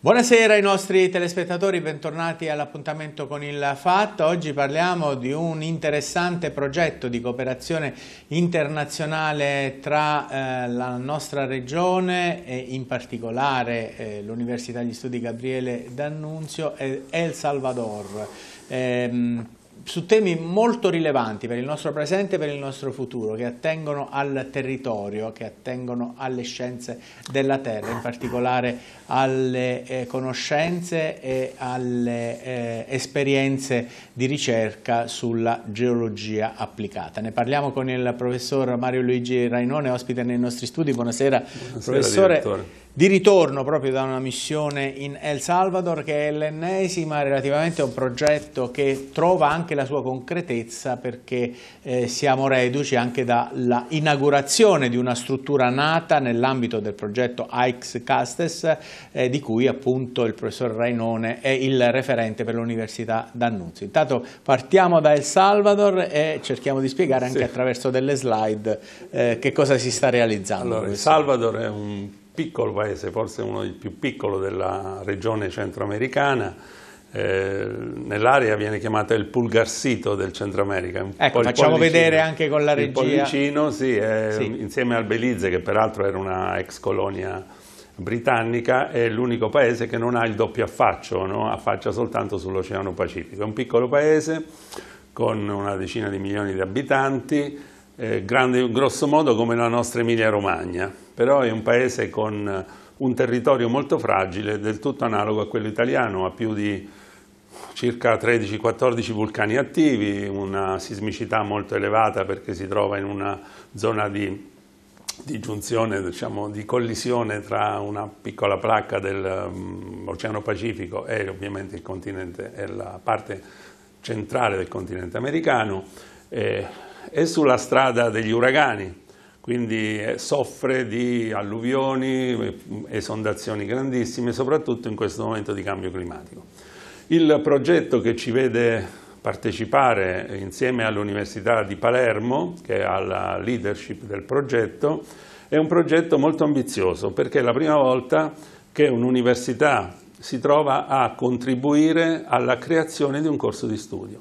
Buonasera ai nostri telespettatori, bentornati all'appuntamento con il FAT. Oggi parliamo di un interessante progetto di cooperazione internazionale tra eh, la nostra regione e in particolare eh, l'Università di Studi Gabriele D'Annunzio e El Salvador. Ehm, su temi molto rilevanti per il nostro presente e per il nostro futuro, che attengono al territorio, che attengono alle scienze della terra, in particolare alle eh, conoscenze e alle eh, esperienze di ricerca sulla geologia applicata. Ne parliamo con il professor Mario Luigi Rainone, ospite nei nostri studi. Buonasera, Buonasera professore. Direttore di ritorno proprio da una missione in El Salvador che è l'ennesima relativamente a un progetto che trova anche la sua concretezza perché eh, siamo reduci anche dalla inaugurazione di una struttura nata nell'ambito del progetto AIX Castes eh, di cui appunto il professor Rainone è il referente per l'Università D'Annunzio. Intanto partiamo da El Salvador e cerchiamo di spiegare anche sì. attraverso delle slide eh, che cosa si sta realizzando. Allora, El Salvador è un piccolo paese, forse uno dei più piccoli della regione centroamericana, eh, nell'area viene chiamata il Pulgarsito del Centro America. Ecco, facciamo vedere anche con la regia. Il Pollicino, sì, è, sì. insieme al Belize, che peraltro era una ex colonia britannica, è l'unico paese che non ha il doppio affaccio, no? affaccia soltanto sull'Oceano Pacifico. È un piccolo paese con una decina di milioni di abitanti, eh, grande, grosso modo come la nostra Emilia Romagna però è un paese con eh, un territorio molto fragile, del tutto analogo a quello italiano, ha più di circa 13-14 vulcani attivi, una sismicità molto elevata perché si trova in una zona di, di giunzione, diciamo, di collisione tra una piccola placca dell'Oceano mm, um, Pacifico e ovviamente il continente, e la parte centrale del continente americano, eh, e, è sulla strada degli uragani, quindi eh, soffre di alluvioni, eh, esondazioni grandissime, soprattutto in questo momento di cambio climatico. Il progetto che ci vede partecipare eh, insieme all'Università di Palermo, che ha la leadership del progetto, è un progetto molto ambizioso perché è la prima volta che un'università si trova a contribuire alla creazione di un corso di studio.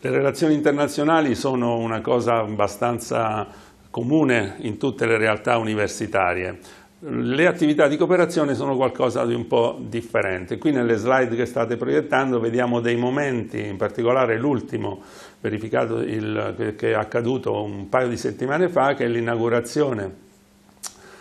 Le relazioni internazionali sono una cosa abbastanza comune in tutte le realtà universitarie. Le attività di cooperazione sono qualcosa di un po' differente. Qui nelle slide che state proiettando vediamo dei momenti, in particolare l'ultimo verificato il, che è accaduto un paio di settimane fa, che è l'inaugurazione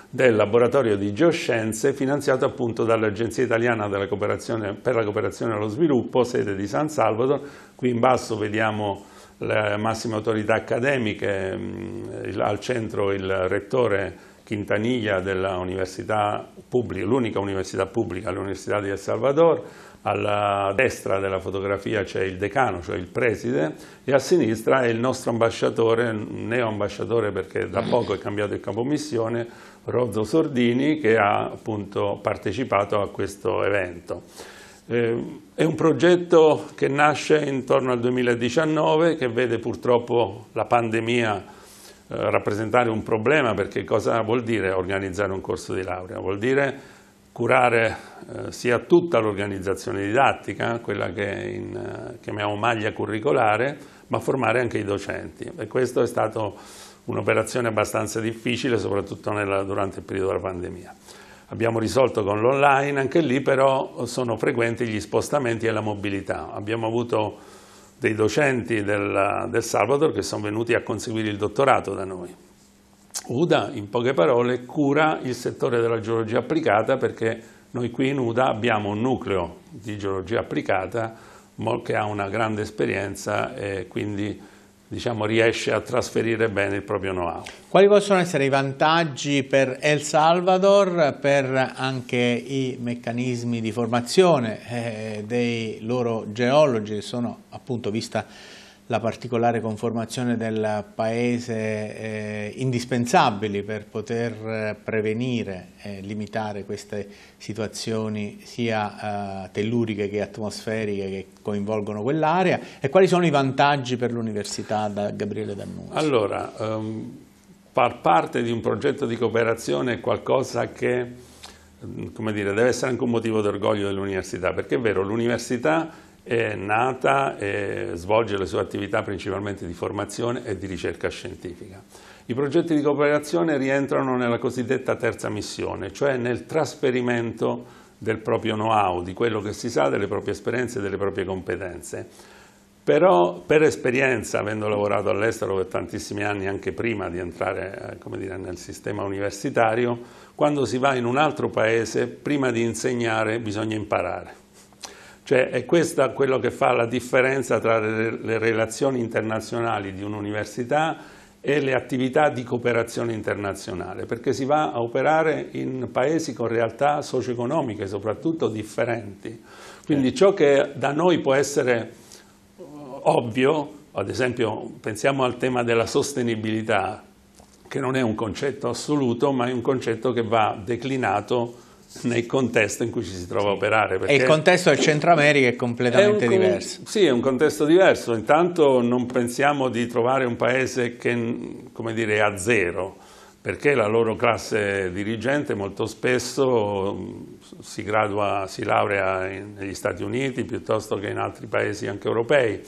del laboratorio di geoscienze finanziato appunto dall'Agenzia Italiana per la Cooperazione e lo Sviluppo, sede di San Salvador. Qui in basso vediamo le massime autorità accademiche, mm, al centro il rettore Quintanilla dell'università pubblica, l'unica università pubblica, l'Università di El Salvador, alla destra della fotografia c'è il decano, cioè il preside, e a sinistra è il nostro ambasciatore, neo ambasciatore perché da poco è cambiato il capomissione, Rozzo Sordini, che ha appunto partecipato a questo evento. Eh, è un progetto che nasce intorno al 2019, che vede purtroppo la pandemia eh, rappresentare un problema, perché cosa vuol dire organizzare un corso di laurea? Vuol dire curare eh, sia tutta l'organizzazione didattica, quella che in, eh, chiamiamo maglia curricolare, ma formare anche i docenti. E questo è stato un'operazione abbastanza difficile, soprattutto nella, durante il periodo della pandemia abbiamo risolto con l'online, anche lì però sono frequenti gli spostamenti e la mobilità. Abbiamo avuto dei docenti del, del Salvador che sono venuti a conseguire il dottorato da noi. UDA, in poche parole, cura il settore della geologia applicata perché noi qui in UDA abbiamo un nucleo di geologia applicata che ha una grande esperienza e quindi diciamo, riesce a trasferire bene il proprio know-how. Quali possono essere i vantaggi per El Salvador, per anche i meccanismi di formazione eh, dei loro geologi, che sono appunto vista la particolare conformazione del Paese eh, indispensabili per poter eh, prevenire e limitare queste situazioni sia eh, telluriche che atmosferiche che coinvolgono quell'area e quali sono i vantaggi per l'Università da Gabriele D'Annunzio? Allora, um, far parte di un progetto di cooperazione è qualcosa che come dire, deve essere anche un motivo d'orgoglio dell'università, perché è vero, l'università è nata e svolge le sue attività principalmente di formazione e di ricerca scientifica. I progetti di cooperazione rientrano nella cosiddetta terza missione, cioè nel trasferimento del proprio know-how, di quello che si sa, delle proprie esperienze e delle proprie competenze. Però per esperienza, avendo lavorato all'estero per tantissimi anni anche prima di entrare eh, dire, nel sistema universitario, quando si va in un altro paese, prima di insegnare bisogna imparare cioè è questo quello che fa la differenza tra le, le relazioni internazionali di un'università e le attività di cooperazione internazionale, perché si va a operare in paesi con realtà socio-economiche soprattutto differenti. Quindi ciò che da noi può essere uh, ovvio, ad esempio pensiamo al tema della sostenibilità, che non è un concetto assoluto, ma è un concetto che va declinato nel contesto in cui ci si trova a operare. E il contesto del Centro America è completamente è un, diverso. Sì, è un contesto diverso. Intanto non pensiamo di trovare un paese che, come dire, è a zero, perché la loro classe dirigente molto spesso si, gradua, si laurea negli Stati Uniti piuttosto che in altri paesi anche europei.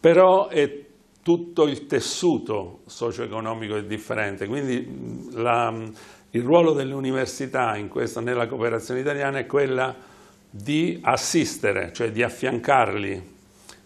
Però è tutto il tessuto socio-economico è differente, quindi la il ruolo dell'università nella cooperazione italiana è quella di assistere, cioè di affiancarli,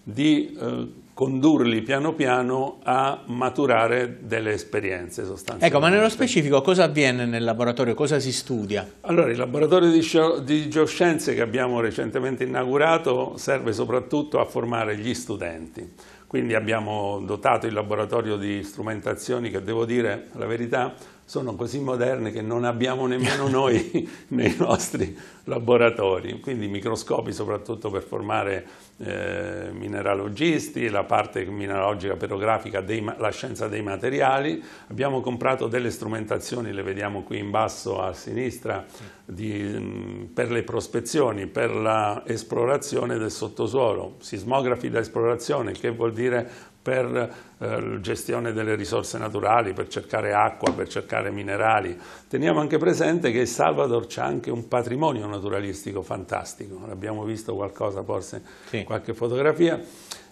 di eh, condurli piano piano a maturare delle esperienze sostanzialmente. Ecco, ma nello specifico cosa avviene nel laboratorio, cosa si studia? Allora, il laboratorio di, di geoscienze che abbiamo recentemente inaugurato serve soprattutto a formare gli studenti. Quindi abbiamo dotato il laboratorio di strumentazioni che, devo dire la verità, sono così moderne che non abbiamo nemmeno noi nei nostri laboratori, quindi microscopi soprattutto per formare eh, mineralogisti, la parte mineralogica perografica, dei, la scienza dei materiali, abbiamo comprato delle strumentazioni, le vediamo qui in basso a sinistra, di, per le prospezioni, per l'esplorazione del sottosuolo, sismografi da esplorazione, che vuol dire per eh, gestione delle risorse naturali, per cercare acqua, per cercare minerali. Teniamo anche presente che il Salvador c'è anche un patrimonio naturalistico fantastico, abbiamo visto qualcosa forse, sì. qualche fotografia,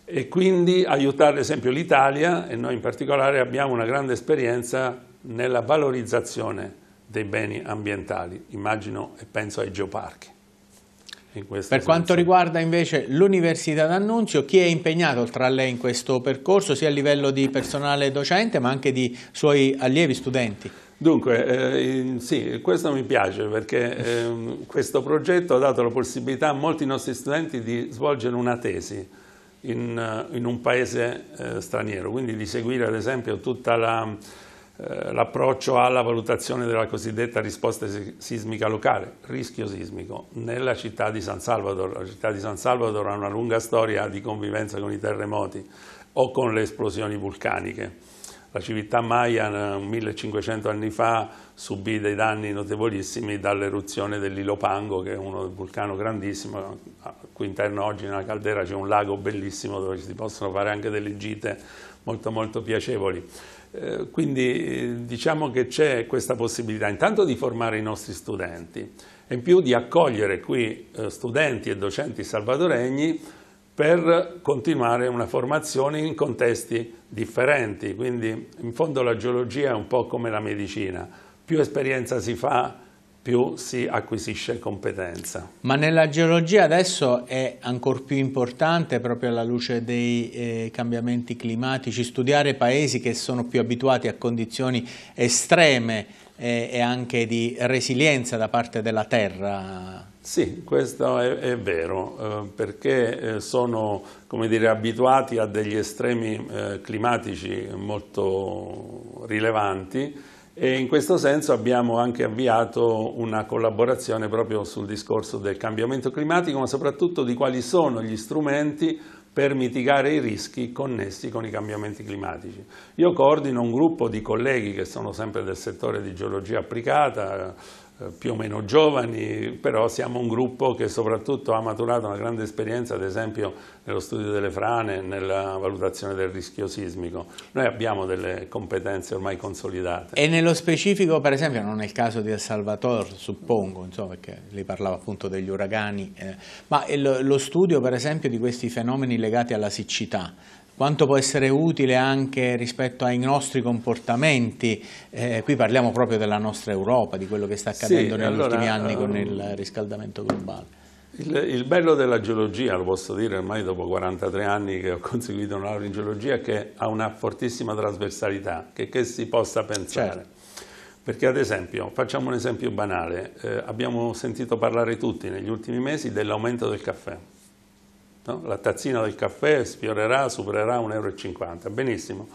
e quindi aiutare ad esempio l'Italia, e noi in particolare abbiamo una grande esperienza nella valorizzazione dei beni ambientali, immagino e penso ai geoparchi per senso. quanto riguarda invece l'Università d'Annunzio, chi è impegnato tra lei in questo percorso, sia a livello di personale docente ma anche di suoi allievi studenti? Dunque, eh, sì, questo mi piace perché eh, questo progetto ha dato la possibilità a molti nostri studenti di svolgere una tesi in, eh, in un paese eh, straniero, quindi di seguire ad esempio tutta la eh, l'approccio alla valutazione della cosiddetta risposta sismica locale, rischio sismico, nella città di San Salvador. La città di San Salvador ha una lunga storia di convivenza con i terremoti o con le esplosioni vulcaniche. La civiltà Maya 1500 eh, anni fa subì dei danni notevolissimi dall'eruzione dell'Ilopango, che è un vulcano grandissimo, a cui interno oggi nella caldera c'è un lago bellissimo dove si possono fare anche delle gite molto molto piacevoli. Eh, quindi eh, diciamo che c'è questa possibilità intanto di formare i nostri studenti e in più di accogliere qui studenti e docenti salvadoregni per continuare una formazione in contesti differenti, quindi in fondo la geologia è un po' come la medicina, più esperienza si fa più si acquisisce competenza. Ma nella geologia adesso è ancora più importante, proprio alla luce dei eh, cambiamenti climatici, studiare paesi che sono più abituati a condizioni estreme eh, e anche di resilienza da parte della terra. Sì, questo è, è vero, eh, perché eh, sono come dire, abituati a degli estremi eh, climatici molto rilevanti e in questo senso abbiamo anche avviato una collaborazione proprio sul discorso del cambiamento climatico, ma soprattutto di quali sono gli strumenti per mitigare i rischi connessi con i cambiamenti climatici. Io coordino un gruppo di colleghi che sono sempre del settore di geologia applicata, eh, più o meno giovani, però siamo un gruppo che soprattutto ha maturato una grande esperienza, ad esempio nello studio delle frane, nella valutazione del rischio sismico. Noi abbiamo delle competenze ormai consolidate. E nello specifico, per esempio, non è il caso di El Salvador, suppongo, insomma, perché lei parlava appunto degli uragani, eh, ma lo studio, per esempio, di questi fenomeni legati alla siccità, quanto può essere utile anche rispetto ai nostri comportamenti. Eh, qui parliamo proprio della nostra Europa, di quello che sta accadendo sì, negli allora, ultimi anni con ehm, il riscaldamento globale. Il, il, bello della geologia, lo posso dire ormai dopo 43 anni che ho conseguito una laurea in geologia, è che ha una fortissima trasversalità, che, che si possa pensare. Certo. Perché ad esempio, facciamo un esempio banale, eh, abbiamo sentito parlare tutti negli ultimi mesi dell'aumento del caffè no? la tazzina del caffè sfiorerà, supererà 1,50 euro, benissimo.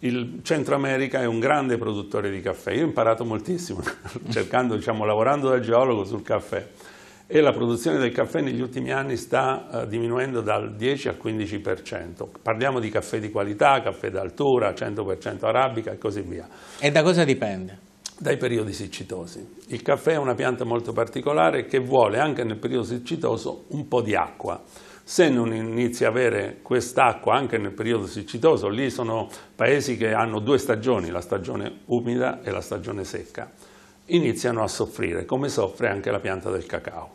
Il Centro America è un grande produttore di caffè, io ho imparato moltissimo cercando, diciamo, lavorando da geologo sul caffè e la produzione del caffè negli ultimi anni sta eh, diminuendo dal 10 al 15%. Parliamo di caffè di qualità, caffè d'altura, 100% arabica e così via. E da cosa dipende? Dai periodi siccitosi. Il caffè è una pianta molto particolare che vuole anche nel periodo siccitoso un po' di acqua se non inizi a avere quest'acqua anche nel periodo siccitoso, lì sono paesi che hanno due stagioni, la stagione umida e la stagione secca, iniziano a soffrire, come soffre anche la pianta del cacao.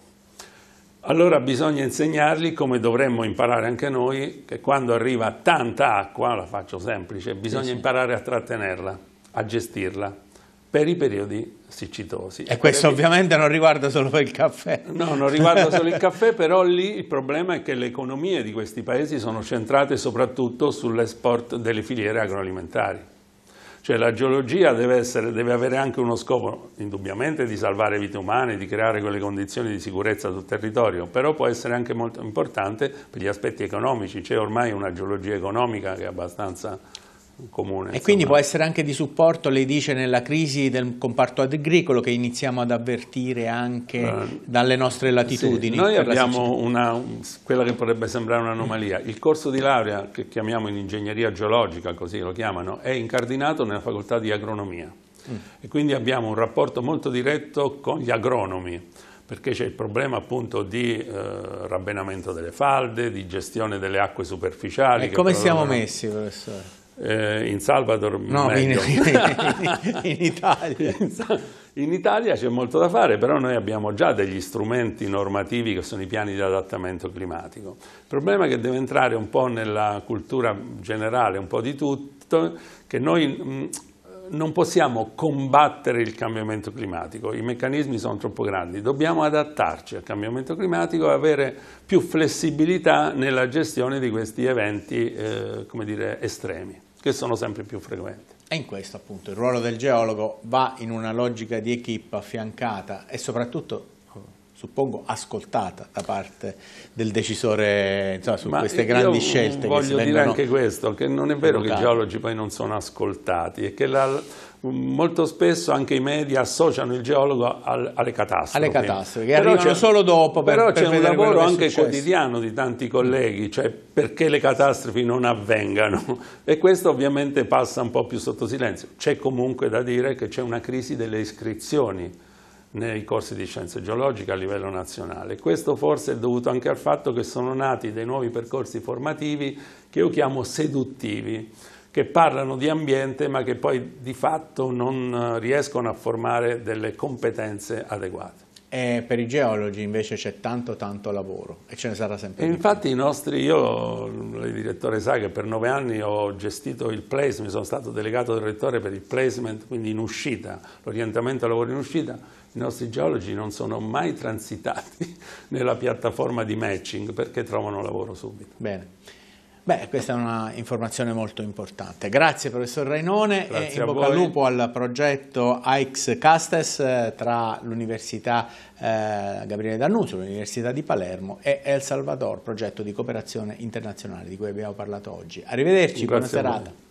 Allora bisogna insegnargli, come dovremmo imparare anche noi, che quando arriva tanta acqua, la faccio semplice, bisogna sì, sì. imparare a trattenerla, a gestirla per i periodi siccitosi. E, questo perché... ovviamente non riguarda solo il caffè. No, non riguarda solo il caffè, però lì il problema è che le economie di questi paesi sono centrate soprattutto sull'export delle filiere agroalimentari. Cioè la geologia deve, essere, deve, avere anche uno scopo, indubbiamente, di salvare vite umane, di creare quelle condizioni di sicurezza sul territorio, però può essere anche molto importante per gli aspetti economici. C'è ormai una geologia economica che è abbastanza comune. E insomma. quindi può essere anche di supporto, lei dice, nella crisi del comparto agricolo che iniziamo ad avvertire anche uh, dalle nostre latitudini. Sì, noi abbiamo una, quella che potrebbe sembrare un'anomalia. Il corso di laurea che chiamiamo in ingegneria geologica, così lo chiamano, è incardinato nella facoltà di agronomia. Mm. E quindi abbiamo un rapporto molto diretto con gli agronomi perché c'è il problema appunto di eh, rabbenamento delle falde, di gestione delle acque superficiali. E come prodono... siamo messi, professore? eh, in Salvador no, in, in, Italia. in Italia c'è molto da fare, però noi abbiamo già degli strumenti normativi che sono i piani di adattamento climatico. Il problema è che deve entrare un po' nella cultura generale, un po' di tutto, che noi mm, non possiamo combattere il cambiamento climatico, i meccanismi sono troppo grandi, dobbiamo adattarci al cambiamento climatico e avere più flessibilità nella gestione di questi eventi eh, dire, estremi che sono sempre più frequenti. E in questo appunto il ruolo del geologo va in una logica di equip affiancata e soprattutto suppongo ascoltata da parte del decisore insomma, su Ma queste grandi scelte voglio che voglio dire anche questo, che non è vero educate. che i geologi poi non sono ascoltati e che la, molto spesso anche i media associano il geologo al, alle catastrofi. Alle catastrofi, che però arrivano solo dopo. Per, però c'è un lavoro anche quotidiano di tanti colleghi, cioè perché le catastrofi non avvengano. E questo ovviamente passa un po' più sotto silenzio. C'è comunque da dire che c'è una crisi delle iscrizioni nei corsi di scienze geologiche a livello nazionale. Questo forse è dovuto anche al fatto che sono nati dei nuovi percorsi formativi che io chiamo seduttivi che parlano di ambiente ma che poi di fatto non eh, riescono a formare delle competenze adeguate. E per i geologi invece c'è tanto tanto lavoro e ce ne sarà sempre e più. Infatti i nostri, io il direttore sa che per nove anni ho gestito il placement, sono stato delegato del rettore per il placement, quindi in uscita, l'orientamento al lavoro in uscita, i nostri geologi non sono mai transitati nella piattaforma di matching perché trovano lavoro subito. Bene. Beh, questa è una informazione molto importante. Grazie professor Rainone Grazie e in bocca al lupo al progetto AIX Castes eh, tra l'Università eh, Gabriele D'Annunzio, l'Università di Palermo e El Salvador, progetto di cooperazione internazionale di cui abbiamo parlato oggi. Arrivederci, Grazie buona serata.